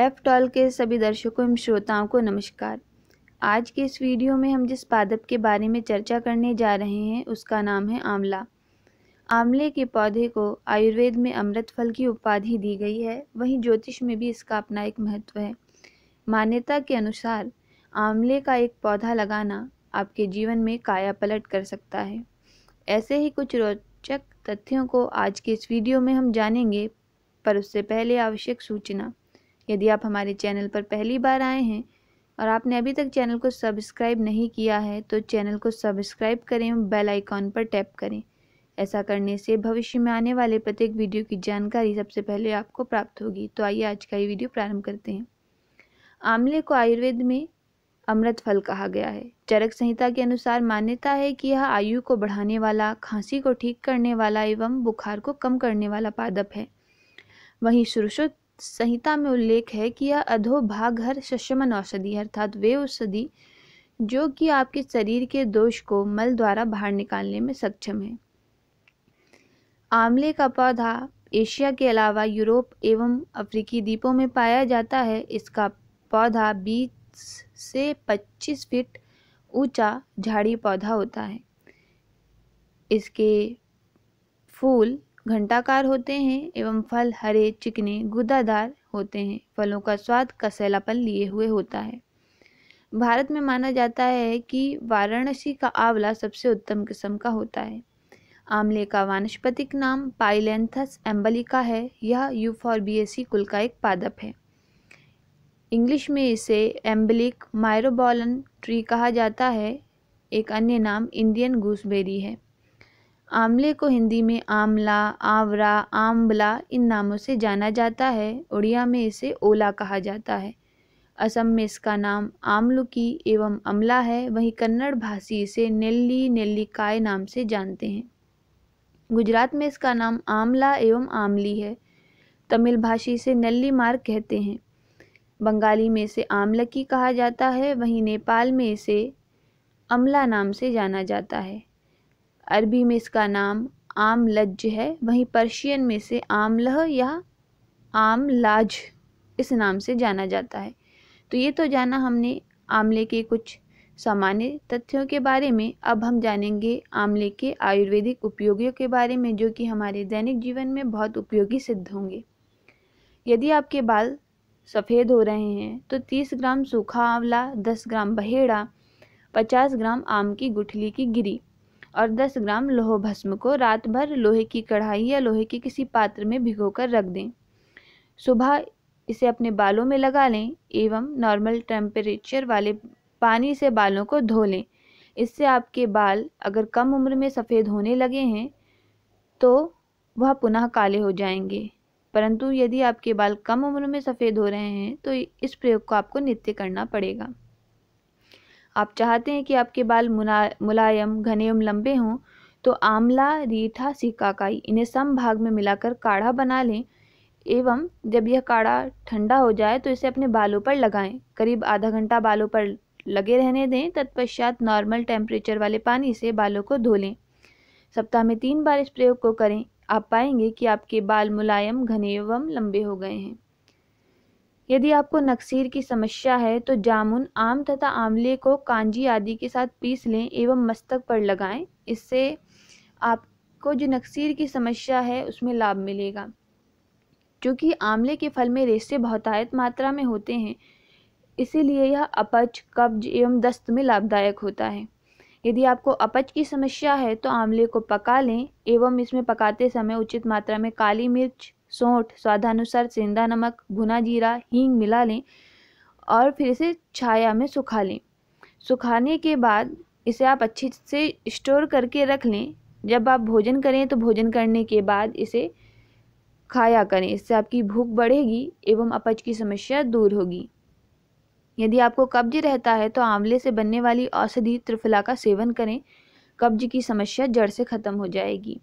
F toll के सभी दर्शकों एवं श्रोताओं को नमस्कार आज के इस वीडियो में हम जिस पादप के बारे में चर्चा करने जा रहे हैं उसका नाम है आंवला आंवले के पौधे को आयुर्वेद में अमृत फल की उपाधि दी गई है वहीं ज्योतिष में भी इसका अपना एक महत्व है मान्यता के अनुसार आंवले का एक पौधा लगाना आपके जीवन में काया पलट कर सकता है ऐसे ही कुछ रोचक तथ्यों को आज के इस वीडियो में हम जानेंगे पर उससे पहले आवश्यक सूचना यदि आप हमारे चैनल पर पहली बार आए हैं और आपने अभी तक चैनल को सब्सक्राइब नहीं किया है तो चैनल को सब्सक्राइब करें और बेल आइकॉन पर टैप करें ऐसा करने से भविष्य में आने वाले प्रत्येक वीडियो की जानकारी सबसे पहले आपको प्राप्त होगी तो आइए आज का ये वीडियो प्रारंभ करते हैं आमले को आयुर्वेद में अमृत फल कहा गया है चरक संहिता के अनुसार मान्यता है कि यह आयु को बढ़ाने वाला खांसी को ठीक करने वाला एवं बुखार को कम करने वाला पादप है वहीं सुरसुत संहिता में उल्लेख है कि यह हर सशमन औषधि अर्थात वे औषधि जो कि आपके शरीर के दोष को मल द्वारा बाहर निकालने में सक्षम है आंवले का पौधा एशिया के अलावा यूरोप एवं अफ्रीकी द्वीपों में पाया जाता है इसका पौधा 20 से 25 फीट ऊंचा झाड़ी पौधा होता है इसके फूल घंटाकार होते हैं एवं फल हरे चिकने गुदादार होते हैं फलों का स्वाद कसैलापन लिए हुए होता है भारत में माना जाता है कि वाराणसी का आंवला सबसे उत्तम किस्म का होता है आंवले का वानस्पतिक नाम पाइलेंथस एम्बलिका है यह यूफॉर्बियसी कुल का एक पादप है इंग्लिश में इसे एम्बलिक मायरोबॉलन ट्री कहा जाता है एक अन्य नाम इंडियन गूसबेरी है आमले को हिंदी में आंवला आंवरा आंबला इन नामों से जाना जाता है उड़िया में इसे ओला कहा जाता है असम में इसका नाम आमलुकी एवं अमला है वहीं कन्नड़ भाषी इसे नेल्ली काय नाम से जानते हैं गुजरात में इसका नाम आमला एवं आमली है तमिल भाषी इसे नल्ली मार कहते हैं बंगाली में इसे आमलकी कहा जाता है वहीं नेपाल में इसे अमला नाम से जाना जाता है अरबी में इसका नाम आम लज्ज है वहीं पर्शियन में से आमलह या आम लाज इस नाम से जाना जाता है तो ये तो जाना हमने आमले के कुछ सामान्य तथ्यों के बारे में अब हम जानेंगे आमले के आयुर्वेदिक उपयोगियों के बारे में जो कि हमारे दैनिक जीवन में बहुत उपयोगी सिद्ध होंगे यदि आपके बाल सफ़ेद हो रहे हैं तो 30 ग्राम सूखा आंवला 10 ग्राम बहेड़ा 50 ग्राम आम की गुठली की गिरी और 10 ग्राम लोह भस्म को रात भर लोहे की कढ़ाई या लोहे के किसी पात्र में भिगोकर रख दें सुबह इसे अपने बालों में लगा लें एवं नॉर्मल टेम्परेचर वाले पानी से बालों को धो लें इससे आपके बाल अगर कम उम्र में सफ़ेद होने लगे हैं तो वह पुनः काले हो जाएंगे परंतु यदि आपके बाल कम उम्र में सफ़ेद हो रहे हैं तो इस प्रयोग को आपको नित्य करना पड़ेगा आप चाहते हैं कि आपके बाल मुलायम घने एवं लंबे हों तो आंवला रीठा सिकाकाई इन्हें सम भाग में मिलाकर काढ़ा बना लें एवं जब यह काढ़ा ठंडा हो जाए तो इसे अपने बालों पर लगाएं करीब आधा घंटा बालों पर लगे रहने दें तत्पश्चात नॉर्मल टेम्परेचर वाले पानी से बालों को धो लें सप्ताह में तीन बार इस प्रयोग को करें आप पाएंगे कि आपके बाल मुलायम घने एवं लंबे हो गए हैं यदि आपको नक्सीर की समस्या है तो जामुन आम तथा आंवले को कांजी आदि के साथ पीस लें एवं मस्तक पर लगाएं इससे आपको जो नक्सीर की समस्या है उसमें लाभ मिलेगा क्योंकि आंवले के फल में रेशे बहुतायत मात्रा में होते हैं इसीलिए यह अपच कब्ज एवं दस्त में लाभदायक होता है यदि आपको अपच की समस्या है तो आंवले को पका लें एवं इसमें पकाते समय उचित मात्रा में काली मिर्च सौंठ स्वादानुसार सेंधा नमक भुना जीरा हींग मिला लें और फिर इसे छाया में सुखा लें सुखाने के बाद इसे आप अच्छे से स्टोर करके रख लें जब आप भोजन करें तो भोजन करने के बाद इसे खाया करें इससे आपकी भूख बढ़ेगी एवं अपच की समस्या दूर होगी यदि आपको कब्ज रहता है तो आंवले से बनने वाली औषधि त्रिफला का सेवन करें कब्ज की समस्या जड़ से ख़त्म हो जाएगी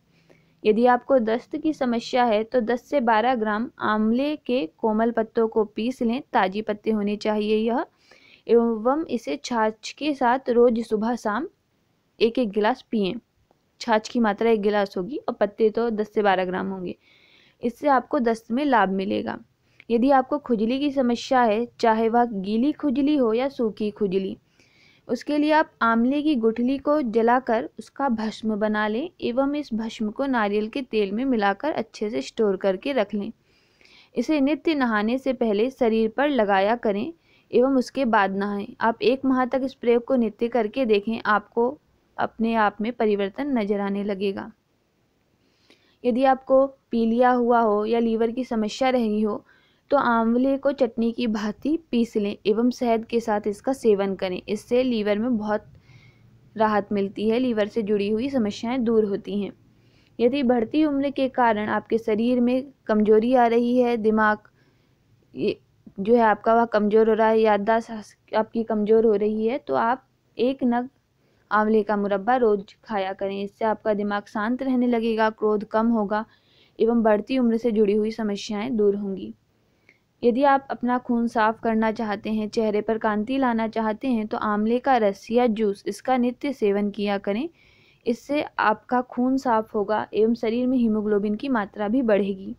यदि आपको दस्त की समस्या है तो 10 से 12 ग्राम आंवले के कोमल पत्तों को पीस लें ताजी पत्ते होने चाहिए यह एवं इसे छाछ के साथ रोज सुबह शाम एक एक गिलास पिए छाछ की मात्रा एक गिलास होगी और पत्ते तो 10 से 12 ग्राम होंगे इससे आपको दस्त में लाभ मिलेगा यदि आपको खुजली की समस्या है चाहे वह गीली खुजली हो या सूखी खुजली उसके लिए आप आंवले की गुठली को जलाकर उसका भस्म बना लें एवं इस भस्म को नारियल के तेल में मिलाकर अच्छे से स्टोर करके रख लें इसे नित्य नहाने से पहले शरीर पर लगाया करें एवं उसके बाद नहाएं आप एक माह तक इस प्रयोग को नित्य करके देखें आपको अपने आप में परिवर्तन नजर आने लगेगा यदि आपको पीलिया हुआ हो या लीवर की समस्या रही हो तो आंवले को चटनी की भांति पीस लें एवं शहद के साथ इसका सेवन करें इससे लीवर में बहुत राहत मिलती है लीवर से जुड़ी हुई समस्याएं दूर होती हैं यदि बढ़ती उम्र के कारण आपके शरीर में कमजोरी आ रही है दिमाग जो है आपका वह कमज़ोर हो रहा है याददाश्त आपकी कमज़ोर हो रही है तो आप एक नग आंवले का मुरब्बा रोज खाया करें इससे आपका दिमाग शांत रहने लगेगा क्रोध कम होगा एवं बढ़ती उम्र से जुड़ी हुई समस्याएं दूर होंगी यदि आप अपना खून साफ करना चाहते हैं चेहरे पर कांति लाना चाहते हैं तो आंवले का रस या जूस इसका नित्य सेवन किया करें इससे आपका खून साफ होगा एवं शरीर में हीमोग्लोबिन की मात्रा भी बढ़ेगी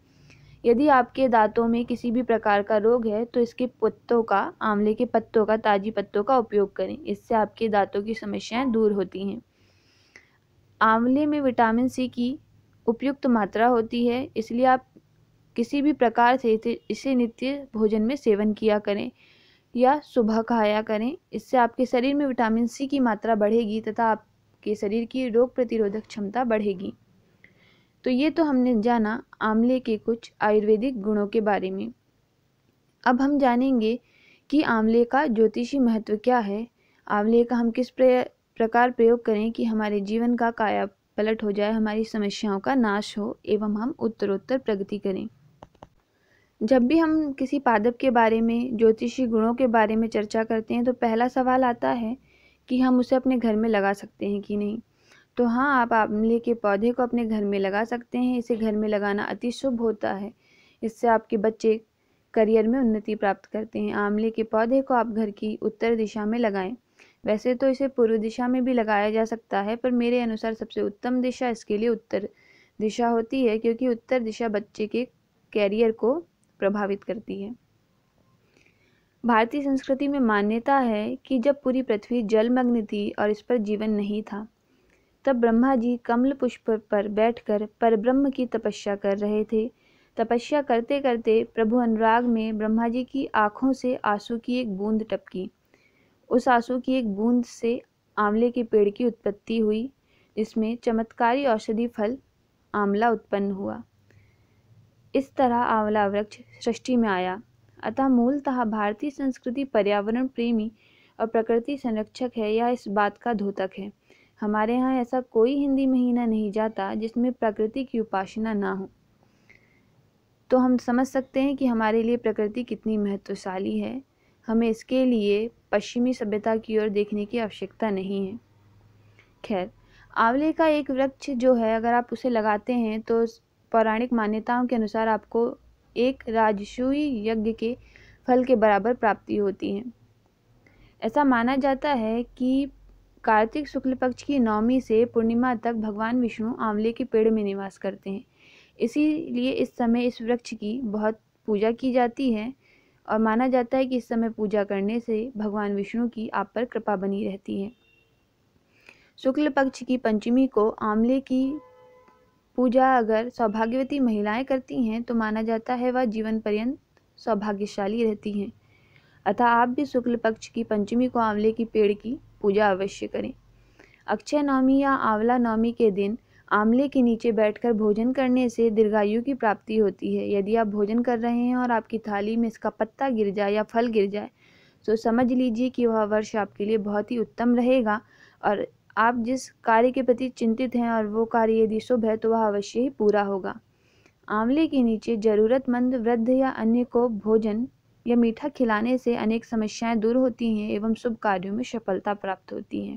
यदि आपके दांतों में किसी भी प्रकार का रोग है तो इसके पत्तों का आंवले के पत्तों का ताजी पत्तों का उपयोग करें इससे आपके दांतों की समस्याएं दूर होती हैं आंवले में विटामिन सी की उपयुक्त मात्रा होती है इसलिए आप किसी भी प्रकार से इसे नित्य भोजन में सेवन किया करें या सुबह खाया करें इससे आपके शरीर में विटामिन सी की मात्रा बढ़ेगी तथा आपके शरीर की रोग प्रतिरोधक क्षमता बढ़ेगी तो ये तो हमने जाना आंवले के कुछ आयुर्वेदिक गुणों के बारे में अब हम जानेंगे कि आंवले का ज्योतिषी महत्व क्या है आंवले का हम किस प्रकार प्रयोग करें कि हमारे जीवन का काया पलट हो जाए हमारी समस्याओं का नाश हो एवं हम उत्तरोत्तर प्रगति करें जब भी हम किसी पादप के बारे में ज्योतिषी गुणों के बारे में चर्चा करते हैं तो पहला सवाल आता है कि हम उसे अपने घर में लगा सकते हैं कि नहीं तो हाँ आप आमले के पौधे को अपने घर में लगा सकते हैं इसे घर में लगाना अति शुभ होता है इससे आपके बच्चे करियर में उन्नति प्राप्त करते हैं आमले के पौधे को आप घर की उत्तर दिशा में लगाएं वैसे तो इसे पूर्व दिशा में भी लगाया जा सकता है पर मेरे अनुसार सबसे उत्तम दिशा इसके लिए उत्तर दिशा होती है क्योंकि उत्तर दिशा बच्चे के कैरियर को प्रभावित करती है भारतीय संस्कृति में मान्यता है कि जब पूरी पृथ्वी जलमग्न थी और इस पर जीवन नहीं था तब ब्रह्मा जी कमल पुष्प पर बैठकर परब्रह्म की तपस्या कर रहे थे तपस्या करते करते प्रभु अनुराग में ब्रह्मा जी की आँखों से आंसू की एक बूंद टपकी उस आंसू की एक बूंद से आंवले के पेड़ की उत्पत्ति हुई जिसमें चमत्कारी औषधि फल आंवला उत्पन्न हुआ इस तरह आंवला वृक्ष सृष्टि में आया अतः मूलतः भारतीय संस्कृति पर्यावरण प्रेमी और प्रकृति संरक्षक है या इस बात का धोतक है हमारे यहाँ ऐसा कोई हिंदी महीना नहीं जाता जिसमें प्रकृति की उपासना ना हो तो हम समझ सकते हैं कि हमारे लिए प्रकृति कितनी महत्वशाली है हमें इसके लिए पश्चिमी सभ्यता की ओर देखने की आवश्यकता नहीं है खैर आंवले का एक वृक्ष जो है अगर आप उसे लगाते हैं तो पौराणिक मान्यताओं के अनुसार आपको एक राजसूय यज्ञ के फल के बराबर प्राप्ति होती है ऐसा माना जाता है कि कार्तिक शुक्ल पक्ष की नवमी से पूर्णिमा तक भगवान विष्णु आंवले के पेड़ में निवास करते हैं इसीलिए इस समय इस वृक्ष की बहुत पूजा की जाती है और माना जाता है कि इस समय पूजा करने से भगवान विष्णु की आप पर कृपा बनी रहती है शुक्ल पक्ष की पंचमी को आंवले की पूजा अगर सौभाग्यवती महिलाएं करती हैं तो माना जाता है वह जीवन पर्यंत सौभाग्यशाली रहती हैं अतः आप भी शुक्ल पक्ष की पंचमी को आंवले की पेड़ की पूजा अवश्य करें अक्षय नवमी या आंवला नवमी के दिन आंवले के नीचे बैठकर भोजन करने से दीर्घायु की प्राप्ति होती है यदि आप भोजन कर रहे हैं और आपकी थाली में इसका पत्ता गिर जाए या फल गिर जाए तो समझ लीजिए कि वह वर्ष आपके लिए बहुत ही उत्तम रहेगा और आप जिस कार्य के प्रति चिंतित हैं और वो कार्य यदि शुभ है तो वह अवश्य ही पूरा होगा आंवले के नीचे ज़रूरतमंद वृद्ध या अन्य को भोजन या मीठा खिलाने से अनेक समस्याएं दूर होती हैं एवं शुभ कार्यों में सफलता प्राप्त होती है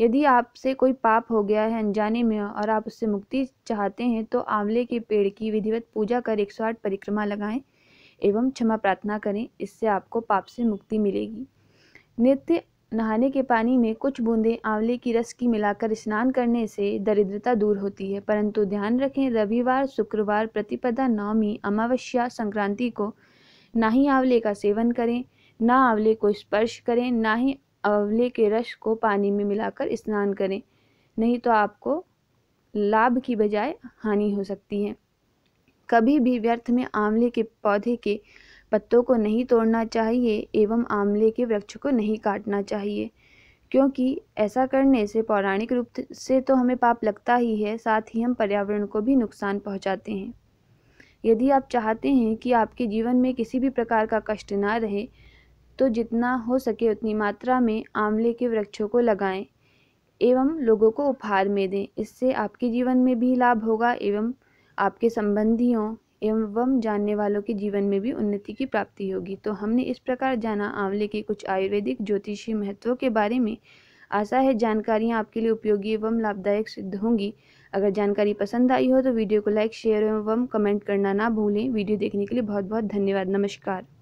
यदि आपसे कोई पाप हो गया है अनजाने में और आप उससे मुक्ति चाहते हैं तो आंवले के पेड़ की विधिवत पूजा कर एक सौ आठ परिक्रमा लगाएं एवं क्षमा प्रार्थना करें इससे आपको पाप से मुक्ति मिलेगी नित्य नहाने के पानी में कुछ बूंदें आंवले की रस की मिलाकर स्नान करने से दरिद्रता दूर होती है परंतु ध्यान रखें रविवार शुक्रवार प्रतिपदा नवमी अमावस्या संक्रांति को ना ही आंवले का सेवन करें ना आंवले को स्पर्श करें ना ही आंवले के रस को पानी में मिलाकर स्नान करें नहीं तो आपको लाभ की बजाय हानि हो सकती है कभी भी व्यर्थ में आंवले के पौधे के पत्तों को नहीं तोड़ना चाहिए एवं आंवले के वृक्ष को नहीं काटना चाहिए क्योंकि ऐसा करने से पौराणिक रूप से तो हमें पाप लगता ही है साथ ही हम पर्यावरण को भी नुकसान पहुंचाते हैं यदि आप चाहते हैं कि आपके जीवन में किसी भी प्रकार का कष्ट ना रहे तो जितना हो सके उतनी मात्रा में आंवले के वृक्षों को लगाएं एवं लोगों को उपहार में दें इससे आपके जीवन में भी लाभ होगा एवं आपके संबंधियों एवं जानने वालों के जीवन में भी उन्नति की प्राप्ति होगी तो हमने इस प्रकार जाना आंवले के कुछ आयुर्वेदिक ज्योतिषीय महत्वों के बारे में आशा है जानकारियाँ आपके लिए उपयोगी एवं लाभदायक सिद्ध होंगी अगर जानकारी पसंद आई हो तो वीडियो को लाइक शेयर एवं कमेंट करना ना भूलें वीडियो देखने के लिए बहुत बहुत धन्यवाद नमस्कार